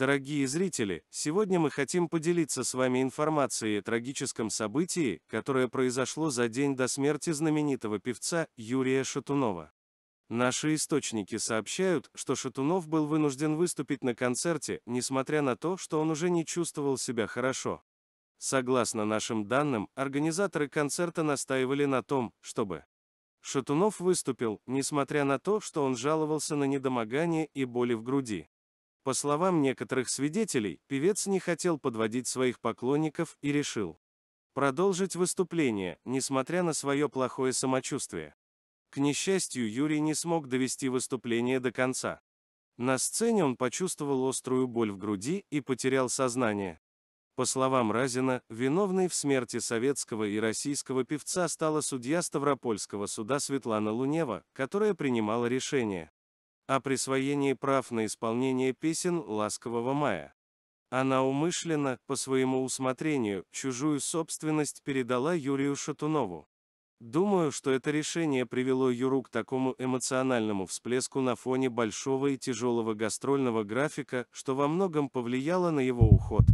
Дорогие зрители, сегодня мы хотим поделиться с вами информацией о трагическом событии, которое произошло за день до смерти знаменитого певца Юрия Шатунова. Наши источники сообщают, что Шатунов был вынужден выступить на концерте, несмотря на то, что он уже не чувствовал себя хорошо. Согласно нашим данным, организаторы концерта настаивали на том, чтобы Шатунов выступил, несмотря на то, что он жаловался на недомогание и боли в груди. По словам некоторых свидетелей, певец не хотел подводить своих поклонников и решил продолжить выступление, несмотря на свое плохое самочувствие. К несчастью, Юрий не смог довести выступление до конца. На сцене он почувствовал острую боль в груди и потерял сознание. По словам Разина, виновной в смерти советского и российского певца стала судья Ставропольского суда Светлана Лунева, которая принимала решение о присвоении прав на исполнение песен «Ласкового мая». Она умышленно, по своему усмотрению, чужую собственность передала Юрию Шатунову. Думаю, что это решение привело Юру к такому эмоциональному всплеску на фоне большого и тяжелого гастрольного графика, что во многом повлияло на его уход.